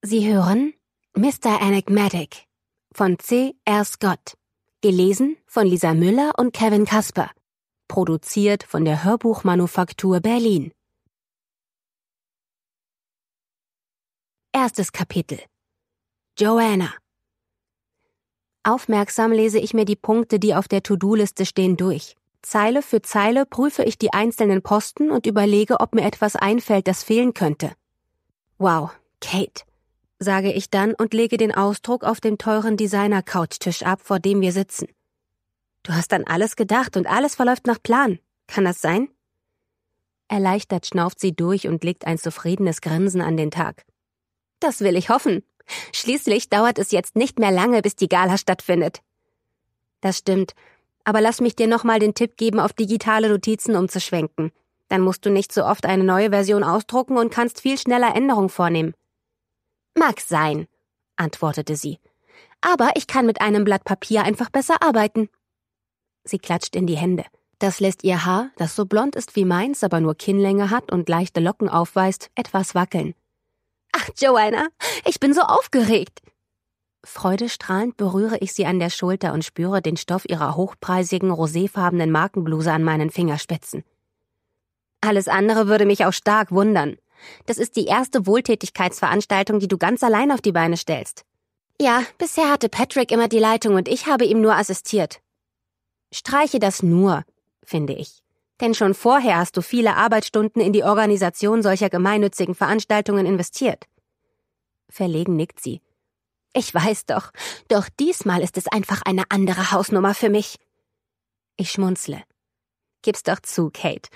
Sie hören Mr. Enigmatic von C. R. Scott. Gelesen von Lisa Müller und Kevin Kasper. Produziert von der Hörbuchmanufaktur Berlin. Erstes Kapitel. Joanna. Aufmerksam lese ich mir die Punkte, die auf der To-Do-Liste stehen, durch. Zeile für Zeile prüfe ich die einzelnen Posten und überlege, ob mir etwas einfällt, das fehlen könnte. Wow, Kate sage ich dann und lege den Ausdruck auf dem teuren Designer-Couchtisch ab, vor dem wir sitzen. Du hast an alles gedacht und alles verläuft nach Plan. Kann das sein? Erleichtert schnauft sie durch und legt ein zufriedenes Grinsen an den Tag. Das will ich hoffen. Schließlich dauert es jetzt nicht mehr lange, bis die Gala stattfindet. Das stimmt. Aber lass mich dir nochmal den Tipp geben, auf digitale Notizen umzuschwenken. Dann musst du nicht so oft eine neue Version ausdrucken und kannst viel schneller Änderungen vornehmen. Mag sein, antwortete sie. Aber ich kann mit einem Blatt Papier einfach besser arbeiten. Sie klatscht in die Hände. Das lässt ihr Haar, das so blond ist wie meins, aber nur Kinnlänge hat und leichte Locken aufweist, etwas wackeln. Ach, Joanna, ich bin so aufgeregt. Freudestrahlend berühre ich sie an der Schulter und spüre den Stoff ihrer hochpreisigen, roséfarbenen Markenbluse an meinen Fingerspitzen. Alles andere würde mich auch stark wundern. Das ist die erste Wohltätigkeitsveranstaltung, die du ganz allein auf die Beine stellst. Ja, bisher hatte Patrick immer die Leitung und ich habe ihm nur assistiert. Streiche das nur, finde ich. Denn schon vorher hast du viele Arbeitsstunden in die Organisation solcher gemeinnützigen Veranstaltungen investiert. Verlegen nickt sie. Ich weiß doch, doch diesmal ist es einfach eine andere Hausnummer für mich. Ich schmunzle. Gib's doch zu, Kate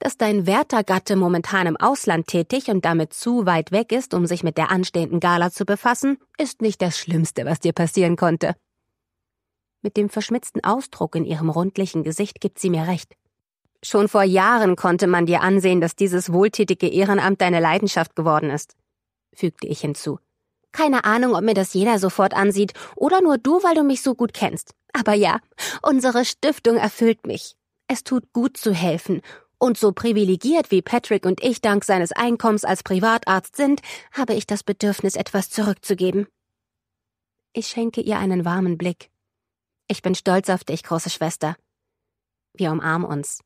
dass dein werter Gatte momentan im Ausland tätig und damit zu weit weg ist, um sich mit der anstehenden Gala zu befassen, ist nicht das Schlimmste, was dir passieren konnte. Mit dem verschmitzten Ausdruck in ihrem rundlichen Gesicht gibt sie mir recht. Schon vor Jahren konnte man dir ansehen, dass dieses wohltätige Ehrenamt deine Leidenschaft geworden ist, fügte ich hinzu. Keine Ahnung, ob mir das jeder sofort ansieht oder nur du, weil du mich so gut kennst. Aber ja, unsere Stiftung erfüllt mich. Es tut gut zu helfen und so privilegiert wie Patrick und ich dank seines Einkommens als Privatarzt sind, habe ich das Bedürfnis, etwas zurückzugeben. Ich schenke ihr einen warmen Blick. Ich bin stolz auf dich, große Schwester. Wir umarmen uns.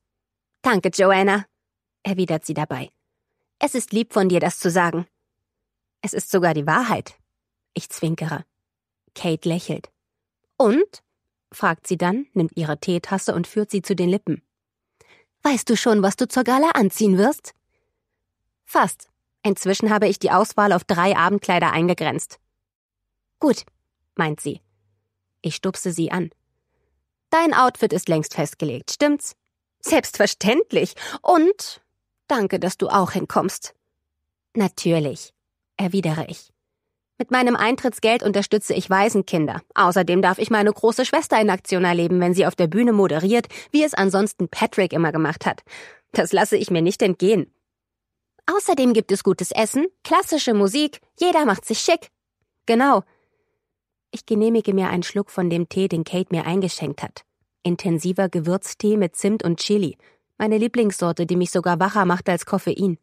Danke, Joanna, erwidert sie dabei. Es ist lieb von dir, das zu sagen. Es ist sogar die Wahrheit. Ich zwinkere. Kate lächelt. Und? fragt sie dann, nimmt ihre Teetasse und führt sie zu den Lippen. Weißt du schon, was du zur Gala anziehen wirst? Fast. Inzwischen habe ich die Auswahl auf drei Abendkleider eingegrenzt. Gut, meint sie. Ich stupse sie an. Dein Outfit ist längst festgelegt, stimmt's? Selbstverständlich. Und danke, dass du auch hinkommst. Natürlich, erwidere ich. Mit meinem Eintrittsgeld unterstütze ich Waisenkinder. Außerdem darf ich meine große Schwester in Aktion erleben, wenn sie auf der Bühne moderiert, wie es ansonsten Patrick immer gemacht hat. Das lasse ich mir nicht entgehen. Außerdem gibt es gutes Essen, klassische Musik, jeder macht sich schick. Genau. Ich genehmige mir einen Schluck von dem Tee, den Kate mir eingeschenkt hat. Intensiver Gewürztee mit Zimt und Chili. Meine Lieblingssorte, die mich sogar wacher macht als Koffein.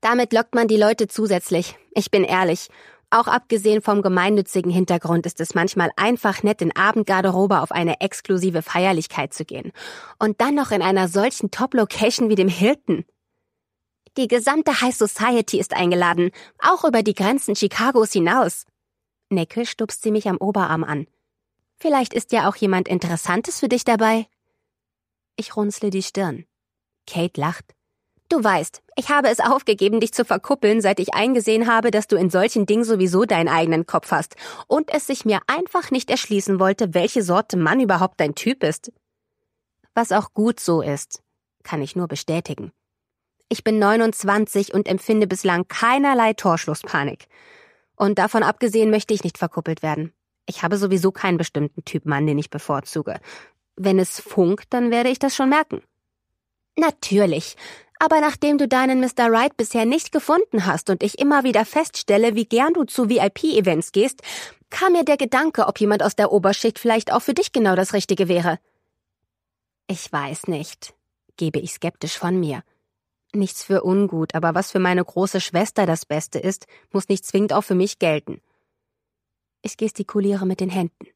Damit lockt man die Leute zusätzlich. Ich bin ehrlich. Auch abgesehen vom gemeinnützigen Hintergrund ist es manchmal einfach nett, in Abendgarderobe auf eine exklusive Feierlichkeit zu gehen. Und dann noch in einer solchen Top-Location wie dem Hilton. Die gesamte High Society ist eingeladen, auch über die Grenzen Chicagos hinaus. Neckel stupst sie mich am Oberarm an. Vielleicht ist ja auch jemand Interessantes für dich dabei. Ich runzle die Stirn. Kate lacht. Du weißt, ich habe es aufgegeben, dich zu verkuppeln, seit ich eingesehen habe, dass du in solchen Dingen sowieso deinen eigenen Kopf hast und es sich mir einfach nicht erschließen wollte, welche Sorte Mann überhaupt dein Typ ist. Was auch gut so ist, kann ich nur bestätigen. Ich bin 29 und empfinde bislang keinerlei Torschlusspanik. Und davon abgesehen möchte ich nicht verkuppelt werden. Ich habe sowieso keinen bestimmten Typ Mann, den ich bevorzuge. Wenn es funkt, dann werde ich das schon merken. Natürlich. Aber nachdem du deinen Mr. Wright bisher nicht gefunden hast und ich immer wieder feststelle, wie gern du zu VIP-Events gehst, kam mir der Gedanke, ob jemand aus der Oberschicht vielleicht auch für dich genau das Richtige wäre. Ich weiß nicht, gebe ich skeptisch von mir. Nichts für ungut, aber was für meine große Schwester das Beste ist, muss nicht zwingend auch für mich gelten. Ich gestikuliere mit den Händen.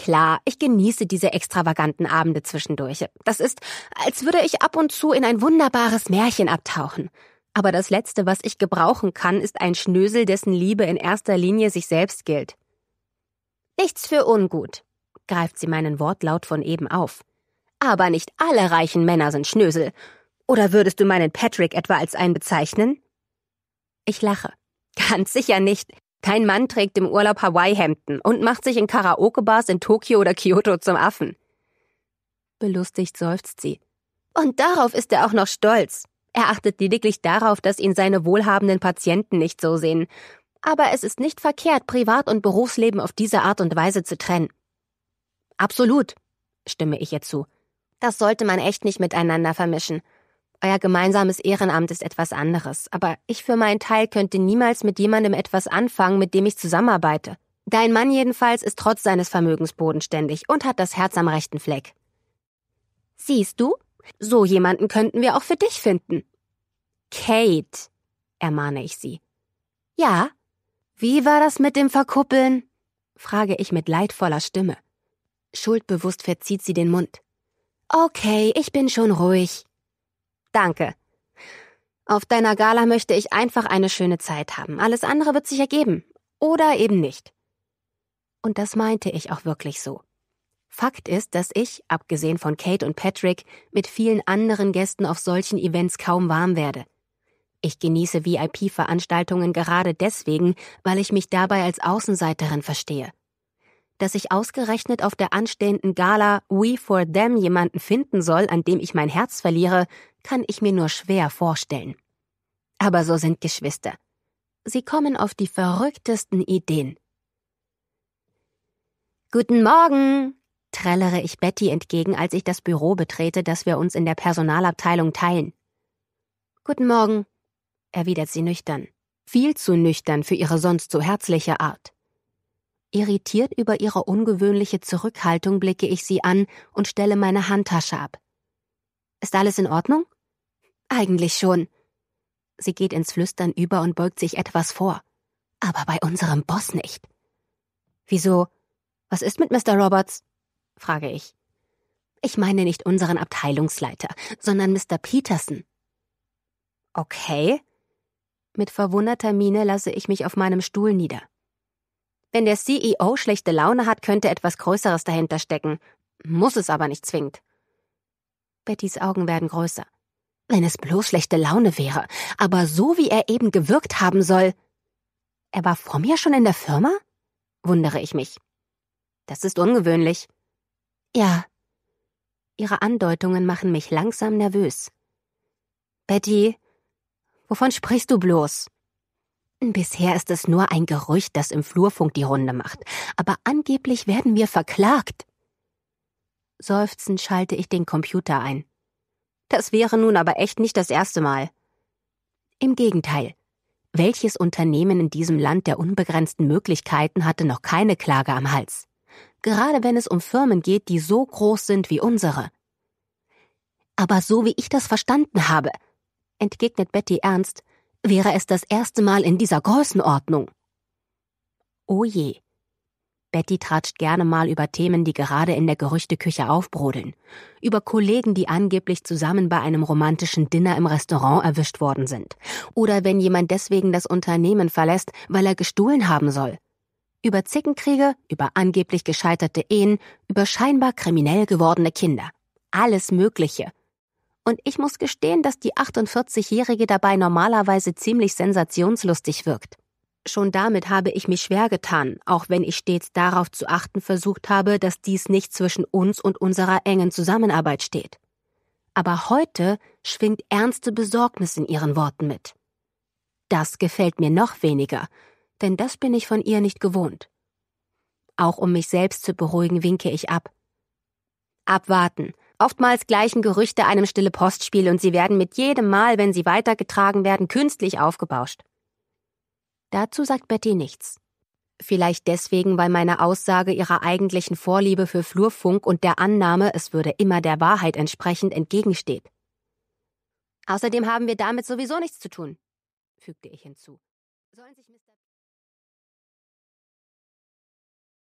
Klar, ich genieße diese extravaganten Abende zwischendurch. Das ist, als würde ich ab und zu in ein wunderbares Märchen abtauchen. Aber das Letzte, was ich gebrauchen kann, ist ein Schnösel, dessen Liebe in erster Linie sich selbst gilt. Nichts für ungut, greift sie meinen Wortlaut von eben auf. Aber nicht alle reichen Männer sind Schnösel. Oder würdest du meinen Patrick etwa als einen bezeichnen? Ich lache. Ganz sicher nicht. Kein Mann trägt im Urlaub Hawaii-Hemden und macht sich in Karaoke-Bars in Tokio oder Kyoto zum Affen. Belustigt seufzt sie. Und darauf ist er auch noch stolz. Er achtet lediglich darauf, dass ihn seine wohlhabenden Patienten nicht so sehen. Aber es ist nicht verkehrt, Privat- und Berufsleben auf diese Art und Weise zu trennen. Absolut, stimme ich ihr zu. Das sollte man echt nicht miteinander vermischen. Euer gemeinsames Ehrenamt ist etwas anderes, aber ich für meinen Teil könnte niemals mit jemandem etwas anfangen, mit dem ich zusammenarbeite. Dein Mann jedenfalls ist trotz seines Vermögens bodenständig und hat das Herz am rechten Fleck. Siehst du? So jemanden könnten wir auch für dich finden. Kate, ermahne ich sie. Ja? Wie war das mit dem Verkuppeln? frage ich mit leidvoller Stimme. Schuldbewusst verzieht sie den Mund. Okay, ich bin schon ruhig. Danke. Auf deiner Gala möchte ich einfach eine schöne Zeit haben. Alles andere wird sich ergeben. Oder eben nicht. Und das meinte ich auch wirklich so. Fakt ist, dass ich, abgesehen von Kate und Patrick, mit vielen anderen Gästen auf solchen Events kaum warm werde. Ich genieße VIP-Veranstaltungen gerade deswegen, weil ich mich dabei als Außenseiterin verstehe dass ich ausgerechnet auf der anstehenden Gala We for Them jemanden finden soll, an dem ich mein Herz verliere, kann ich mir nur schwer vorstellen. Aber so sind Geschwister. Sie kommen auf die verrücktesten Ideen. Guten Morgen, trällere ich Betty entgegen, als ich das Büro betrete, das wir uns in der Personalabteilung teilen. Guten Morgen, erwidert sie nüchtern, viel zu nüchtern für ihre sonst so herzliche Art. Irritiert über ihre ungewöhnliche Zurückhaltung blicke ich sie an und stelle meine Handtasche ab. Ist alles in Ordnung? Eigentlich schon. Sie geht ins Flüstern über und beugt sich etwas vor. Aber bei unserem Boss nicht. Wieso? Was ist mit Mr. Roberts? frage ich. Ich meine nicht unseren Abteilungsleiter, sondern Mr. Peterson. Okay. Mit verwunderter Miene lasse ich mich auf meinem Stuhl nieder. Wenn der CEO schlechte Laune hat, könnte etwas Größeres dahinter stecken. Muss es aber nicht zwingend. Bettys Augen werden größer. Wenn es bloß schlechte Laune wäre, aber so wie er eben gewirkt haben soll. Er war vor mir schon in der Firma? wundere ich mich. Das ist ungewöhnlich. Ja. Ihre Andeutungen machen mich langsam nervös. Betty, wovon sprichst du bloß? Bisher ist es nur ein Gerücht, das im Flurfunk die Runde macht, aber angeblich werden wir verklagt. Seufzend schalte ich den Computer ein. Das wäre nun aber echt nicht das erste Mal. Im Gegenteil. Welches Unternehmen in diesem Land der unbegrenzten Möglichkeiten hatte noch keine Klage am Hals? Gerade wenn es um Firmen geht, die so groß sind wie unsere. Aber so wie ich das verstanden habe, entgegnet Betty ernst, wäre es das erste Mal in dieser Größenordnung. Oh je. Betty tratscht gerne mal über Themen, die gerade in der Gerüchteküche aufbrodeln, über Kollegen, die angeblich zusammen bei einem romantischen Dinner im Restaurant erwischt worden sind, oder wenn jemand deswegen das Unternehmen verlässt, weil er gestohlen haben soll, über Zickenkriege, über angeblich gescheiterte Ehen, über scheinbar kriminell gewordene Kinder. Alles Mögliche und ich muss gestehen, dass die 48-Jährige dabei normalerweise ziemlich sensationslustig wirkt. Schon damit habe ich mich schwer getan, auch wenn ich stets darauf zu achten versucht habe, dass dies nicht zwischen uns und unserer engen Zusammenarbeit steht. Aber heute schwingt ernste Besorgnis in ihren Worten mit. Das gefällt mir noch weniger, denn das bin ich von ihr nicht gewohnt. Auch um mich selbst zu beruhigen, winke ich ab. Abwarten, Oftmals gleichen Gerüchte einem stille Postspiel und sie werden mit jedem Mal, wenn sie weitergetragen werden, künstlich aufgebauscht. Dazu sagt Betty nichts. Vielleicht deswegen, weil meine Aussage ihrer eigentlichen Vorliebe für Flurfunk und der Annahme, es würde immer der Wahrheit entsprechend, entgegensteht. Außerdem haben wir damit sowieso nichts zu tun, fügte ich hinzu. Sollen sich Mr.